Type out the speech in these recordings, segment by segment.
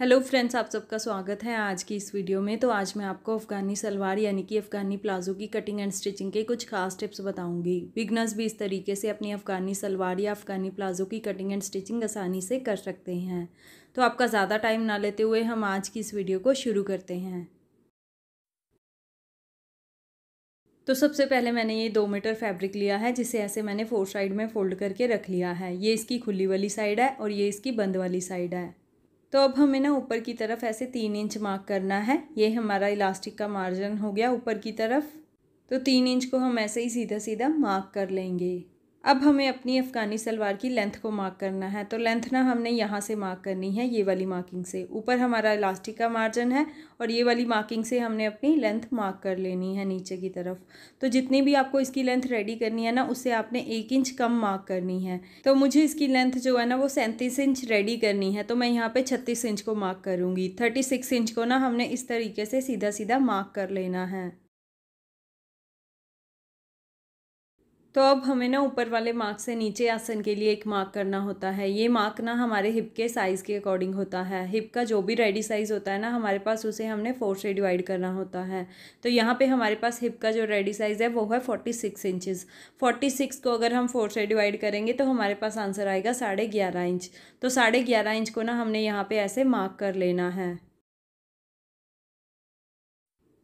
hello friends आप सबका स्वागत है आज की इस वीडियो में तो आज मैं आपको अफ़गानी सलवार यानी कि अफ़गानी प्लाजो की कटिंग एंड स्टिचिंग के कुछ खास टिप्स बताऊंगी बिगनर्स भी इस तरीके से अपनी अफ़गानी सलवार या अफ़गानी प्लाजो की कटिंग एंड स्टिचिंग आसानी से कर सकते हैं तो आपका ज़्यादा टाइम ना लेते हुए हम आज की इस वीडियो को शुरू करते हैं तो सबसे पहले मैंने ये दो मीटर फैब्रिक लिया है जिसे ऐसे मैंने फोर साइड में फ़ोल्ड करके रख लिया है ये इसकी खुली वाली साइड है और ये इसकी बंद वाली साइड है तो अब हमें ना ऊपर की तरफ ऐसे तीन इंच मार्क करना है ये हमारा इलास्टिक का मार्जिन हो गया ऊपर की तरफ तो तीन इंच को हम ऐसे ही सीधा सीधा मार्क कर लेंगे अब हमें अपनी अफ़गानी सलवार की लेंथ को मार्क करना है तो लेंथ ना हमने यहाँ से मार्क करनी है ये वाली मार्किंग से ऊपर हमारा इलास्टिक का मार्जिन है और ये वाली मार्किंग से हमने अपनी लेंथ मार्क कर लेनी है नीचे की तरफ तो जितनी भी आपको इसकी लेंथ रेडी करनी है ना उससे आपने एक इंच कम मार्क करनी है तो मुझे इसकी लेंथ जो है ना वो सैंतीस इंच रेडी करनी है तो मैं यहाँ पर छत्तीस इंच को मार्क करूँगी थर्टी सिक्स इंच को ना हमने इस तरीके से सीधा सीधा मार्क कर लेना है तो अब हमें ना ऊपर वाले मार्क से नीचे आसन के लिए एक मार्क करना होता है ये मार्क ना हमारे हिप के साइज़ के अकॉर्डिंग होता है हिप का जो भी रेडी साइज़ होता है ना हमारे पास उसे हमने फोर से डिवाइड करना होता है तो यहाँ पे हमारे पास हिप का जो रेडी साइज़ है वो है forty six inches forty six को अगर हम फोर से डिवाइड करेंगे तो हमारे पास आंसर आएगा साढ़े ग्यारह इंच तो साढ़े ग्यारह इंच को ना हमने यहाँ पर ऐसे मार्क कर लेना है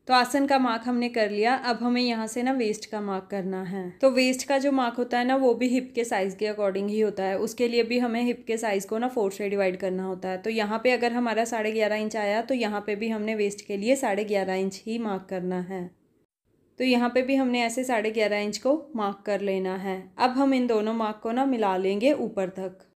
तो आसन का मार्क हमने कर लिया अब हमें यहाँ से ना वेस्ट का मार्क करना है तो वेस्ट का जो मार्क होता है ना वो भी हिप के साइज़ के अकॉर्डिंग ही होता है उसके लिए भी हमें हिप के साइज़ को ना फोर से डिवाइड करना होता है तो यहाँ पे अगर हमारा साढ़े ग्यारह इंच आया तो यहाँ पे भी हमने वेस्ट के लिए साढ़े ग्यारह इंच ही मार्क करना है तो यहाँ पर भी हमने ऐसे साढ़े ग्यारह इंच को मार्क कर लेना है अब हम इन दोनों मार्क को ना मिला लेंगे ऊपर तक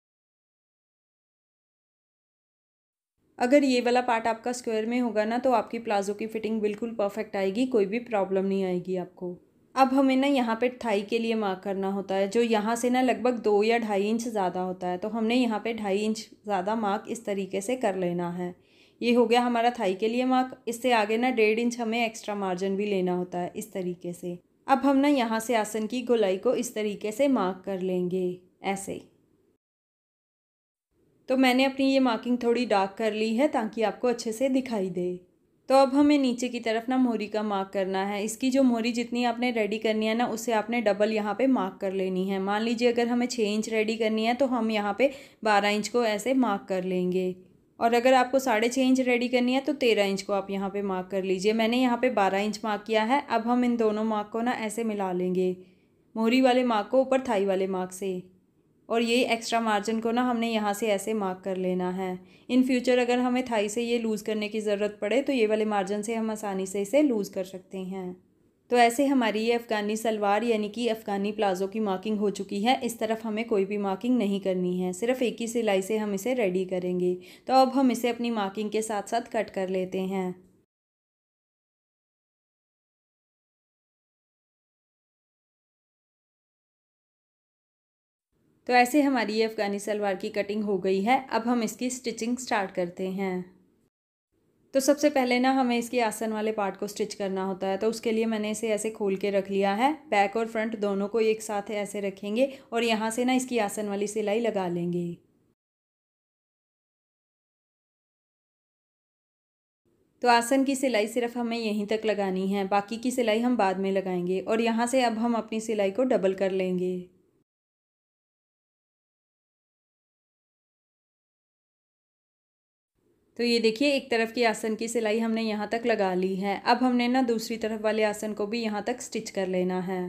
अगर ये वाला पार्ट आपका स्क्वायर में होगा ना तो आपकी प्लाजो की फिटिंग बिल्कुल परफेक्ट आएगी कोई भी प्रॉब्लम नहीं आएगी आपको अब हमें ना यहाँ पे थाई के लिए मार्क करना होता है जो यहाँ से ना लगभग दो या ढाई इंच ज़्यादा होता है तो हमने यहाँ पे ढाई इंच ज़्यादा मार्क इस तरीके से कर लेना है ये हो गया हमारा थाई के लिए मार्क इससे आगे ना डेढ़ इंच हमें एक्स्ट्रा मार्जिन भी लेना होता है इस तरीके से अब हम ना यहाँ से आसन की गोलाई को इस तरीके से मार्क कर लेंगे ऐसे तो मैंने अपनी ये मार्किंग थोड़ी डार्क कर ली है ताकि आपको अच्छे से दिखाई दे तो अब हमें नीचे की तरफ ना मोहरी का मार्क करना है इसकी जो मोहरी जितनी आपने रेडी करनी है ना उसे आपने डबल यहाँ पे मार्क कर लेनी है मान लीजिए अगर हमें छः इंच रेडी करनी है तो हम यहाँ पे बारह इंच को ऐसे मार्क कर लेंगे और अगर आपको साढ़े छः इंच रेडी करनी है तो तेरह इंच को आप यहाँ पर मार्क कर लीजिए मैंने यहाँ पर बारह इंच मार्क किया है अब हम इन दोनों मार्क को ना ऐसे मिला लेंगे मोहरी वाले मार्क को ऊपर थाई वाले मार्क से और ये एक्स्ट्रा मार्जिन को ना हमने यहाँ से ऐसे मार्क कर लेना है इन फ्यूचर अगर हमें थाई से ये लूज़ करने की ज़रूरत पड़े तो ये वाले मार्जिन से हम आसानी से इसे लूज़ कर सकते हैं तो ऐसे हमारी ये अफ़गानी सलवार यानी कि अफ़गानी प्लाज़ो की मार्किंग हो चुकी है इस तरफ हमें कोई भी मार्किंग नहीं करनी है सिर्फ एक ही सिलाई से हम इसे रेडी करेंगे तो अब हम इसे अपनी मार्किंग के साथ साथ कट कर लेते हैं तो ऐसे हमारी ये अफ़गानी सलवार की कटिंग हो गई है अब हम इसकी स्टिचिंग स्टार्ट करते हैं तो सबसे पहले ना हमें इसके आसन वाले पार्ट को स्टिच करना होता है तो उसके लिए मैंने इसे ऐसे खोल के रख लिया है बैक और फ्रंट दोनों को एक साथ ऐसे रखेंगे और यहाँ से ना इसकी आसन वाली सिलाई लगा लेंगे तो आसन की सिलाई सिर्फ हमें यहीं तक लगानी है बाकी की सिलाई हम बाद में लगाएंगे और यहाँ से अब हम अपनी सिलाई को डबल कर लेंगे तो ये देखिए एक तरफ की आसन की सिलाई हमने यहाँ तक लगा ली है अब हमने ना दूसरी तरफ वाले आसन को भी यहाँ तक स्टिच कर लेना है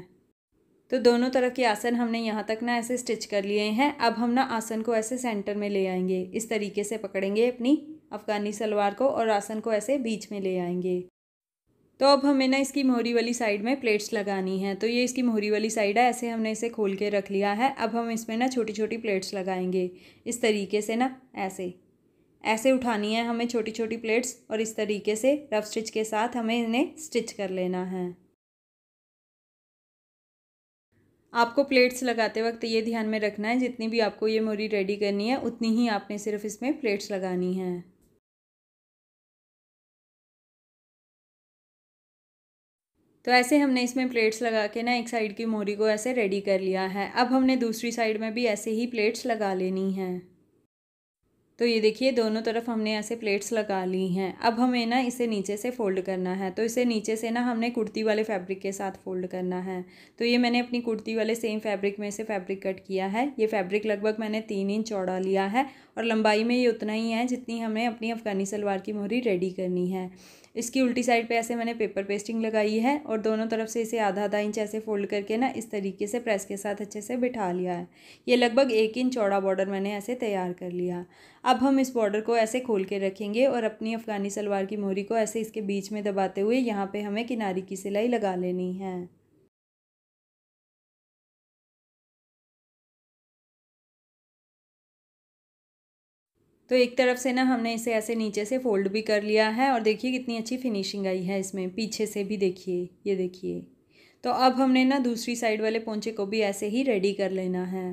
तो दोनों तरफ के आसन हमने यहाँ तक ना ऐसे स्टिच कर लिए हैं अब हम ना आसन को ऐसे सेंटर में ले आएंगे इस तरीके से पकड़ेंगे अपनी अफ़गानी सलवार को और आसन को ऐसे बीच में ले आएंगे तो अब हमें ना इसकी मोहरी वाली साइड में प्लेट्स लगानी है तो ये इसकी मोहरी वाली साइड है ऐसे हमने इसे खोल के रख लिया है अब हम इसमें ना छोटी छोटी प्लेट्स लगाएंगे इस तरीके से ना ऐसे ऐसे उठानी है हमें छोटी छोटी प्लेट्स और इस तरीके से रफ स्टिच के साथ हमें इन्हें स्टिच कर लेना है आपको प्लेट्स लगाते वक्त ये ध्यान में रखना है जितनी भी आपको ये मोरी रेडी करनी है उतनी ही आपने सिर्फ इसमें प्लेट्स लगानी है तो ऐसे हमने इसमें प्लेट्स लगा के ना एक साइड की मोरी को ऐसे रेडी कर लिया है अब हमने दूसरी साइड में भी ऐसे ही प्लेट्स लगा लेनी है तो ये देखिए दोनों तरफ हमने ऐसे प्लेट्स लगा ली हैं अब हमें ना इसे नीचे से फ़ोल्ड करना है तो इसे नीचे से ना हमने कुर्ती वाले फैब्रिक के साथ फ़ोल्ड करना है तो ये मैंने अपनी कुर्ती वाले सेम फैब्रिक में से फैब्रिक कट किया है ये फैब्रिक लगभग मैंने तीन इंच चौड़ा लिया है और लंबाई में ये उतना ही है जितनी हमें अपनी अफ़गानी सलवार की मोहरी रेडी करनी है इसकी उल्टी साइड पे ऐसे मैंने पेपर पेस्टिंग लगाई है और दोनों तरफ से इसे आधा आधा इंच ऐसे फोल्ड करके ना इस तरीके से प्रेस के साथ अच्छे से बिठा लिया है ये लगभग एक इंच चौड़ा बॉर्डर मैंने ऐसे तैयार कर लिया अब हम इस बॉर्डर को ऐसे खोल के रखेंगे और अपनी अफ़गानी सलवार की मोहरी को ऐसे इसके बीच में दबाते हुए यहाँ पर हमें किनारी की सिलाई लगा लेनी है तो एक तरफ से ना हमने इसे ऐसे नीचे से फोल्ड भी कर लिया है और देखिए कितनी अच्छी फिनिशिंग आई है इसमें पीछे से भी देखिए ये देखिए तो अब हमने ना दूसरी साइड वाले पोंचे को भी ऐसे ही रेडी कर लेना है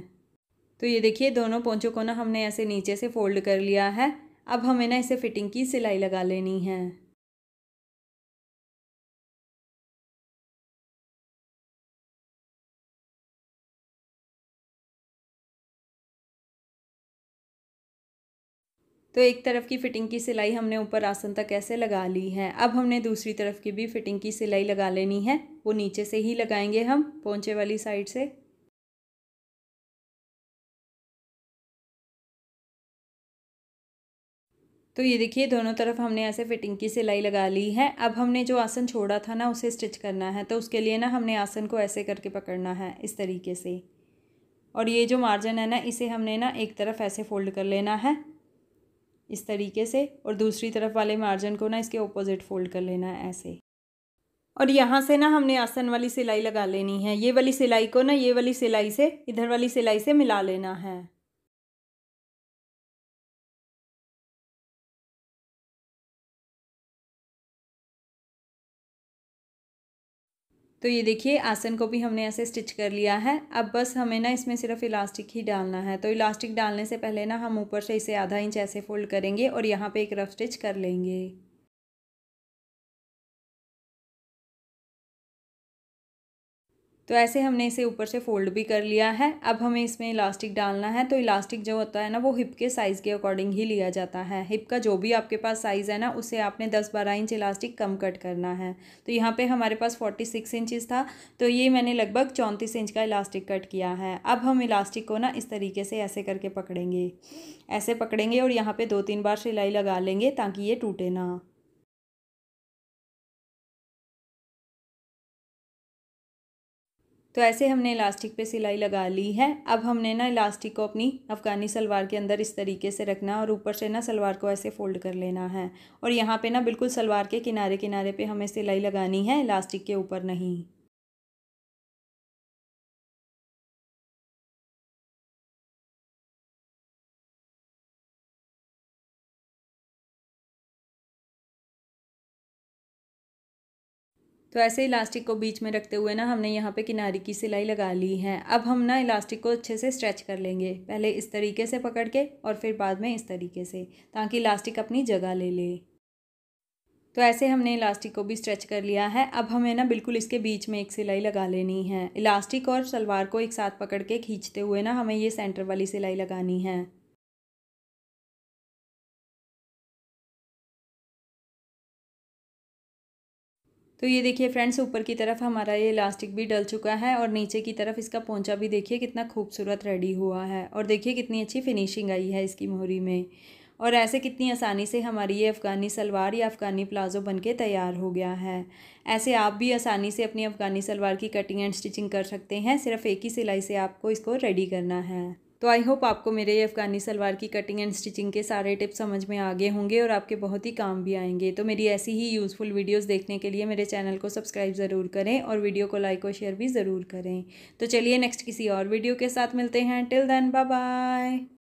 तो ये देखिए दोनों पोंचों को ना हमने ऐसे नीचे से फोल्ड कर लिया है अब हमें ना इसे फ़िटिंग की सिलाई लगा लेनी है तो एक तरफ की फिटिंग की सिलाई हमने ऊपर आसन तक ऐसे लगा ली है अब हमने दूसरी तरफ की भी फिटिंग की सिलाई लगा लेनी है वो नीचे से ही लगाएंगे हम पोंचे वाली साइड से तो ये देखिए दोनों तरफ हमने ऐसे फिटिंग की सिलाई लगा ली है अब हमने जो आसन छोड़ा था ना उसे स्टिच करना है तो उसके लिए ना हमने आसन को ऐसे करके पकड़ना है इस तरीके से और ये जो मार्जिन है ना इसे हमने ना एक तरफ ऐसे फोल्ड कर लेना है इस तरीके से और दूसरी तरफ वाले मार्जिन को ना इसके ऑपोजिट फोल्ड कर लेना है ऐसे और यहाँ से ना हमने आसन वाली सिलाई लगा लेनी है ये वाली सिलाई को ना ये वाली सिलाई से इधर वाली सिलाई से मिला लेना है तो ये देखिए आसन को भी हमने ऐसे स्टिच कर लिया है अब बस हमें ना इसमें सिर्फ इलास्टिक ही डालना है तो इलास्टिक डालने से पहले ना हम ऊपर से इसे आधा इंच ऐसे फोल्ड करेंगे और यहाँ पे एक रफ स्टिच कर लेंगे तो ऐसे हमने इसे ऊपर से फोल्ड भी कर लिया है अब हमें इसमें इलास्टिक डालना है तो इलास्टिक जो होता है ना वो हिप के साइज़ के अकॉर्डिंग ही लिया जाता है हिप का जो भी आपके पास साइज़ है ना उसे आपने दस बारह इंच इलास्टिक कम कट करना है तो यहाँ पर हमारे पास फोर्टी सिक्स इंचज़ था तो ये मैंने लगभग चौंतीस इंच का इलास्टिक कट किया है अब हम इलास्टिक को ना इस तरीके से ऐसे करके पकड़ेंगे ऐसे पकड़ेंगे और यहाँ पर दो तीन बार सिलाई लगा लेंगे ताकि ये टूटे ना तो ऐसे हमने इलास्टिक पे सिलाई लगा ली है अब हमने ना इलास्टिक को अपनी अफ़गानी सलवार के अंदर इस तरीके से रखना और ऊपर से ना सलवार को ऐसे फ़ोल्ड कर लेना है और यहाँ पे ना बिल्कुल सलवार के किनारे किनारे पे हमें सिलाई लगानी है इलास्टिक के ऊपर नहीं तो ऐसे इलास्टिक को बीच में रखते हुए ना हमने यहाँ पे किनारे की सिलाई लगा ली है अब हम ना इलास्टिक को अच्छे से स्ट्रेच कर लेंगे पहले इस तरीके से पकड़ के और फिर बाद में इस तरीके से ताकि इलास्टिक अपनी जगह ले ले तो ऐसे हमने इलास्टिक को भी स्ट्रेच कर लिया है अब हमें ना बिल्कुल इसके बीच में एक सिलाई लगा लेनी है इलास्टिक और सलवार को एक साथ पकड़ के खींचते हुए ना हमें ये सेंटर वाली सिलाई लगानी है तो ये देखिए फ्रेंड्स ऊपर की तरफ हमारा ये इलास्टिक भी डल चुका है और नीचे की तरफ इसका पोंचा भी देखिए कितना खूबसूरत रेडी हुआ है और देखिए कितनी अच्छी फिनिशिंग आई है इसकी मोहरी में और ऐसे कितनी आसानी से हमारी ये अफ़गानी सलवार या अफ़गानी प्लाज़ो बनके तैयार हो गया है ऐसे आप भी आसानी से अपनी अफ़गानी सलवार की कटिंग एंड स्टिचिंग कर सकते हैं सिर्फ़ एक ही सिलाई से आपको इसको रेडी करना है तो आई होप आपको मेरे ये अफ़गानी सलवार की कटिंग एंड स्टिचिंग के सारे टिप्स समझ में आगे होंगे और आपके बहुत ही काम भी आएंगे तो मेरी ऐसी ही यूज़फुल वीडियोस देखने के लिए मेरे चैनल को सब्सक्राइब ज़रूर करें और वीडियो को लाइक और शेयर भी ज़रूर करें तो चलिए नेक्स्ट किसी और वीडियो के साथ मिलते हैं टिल देन बाय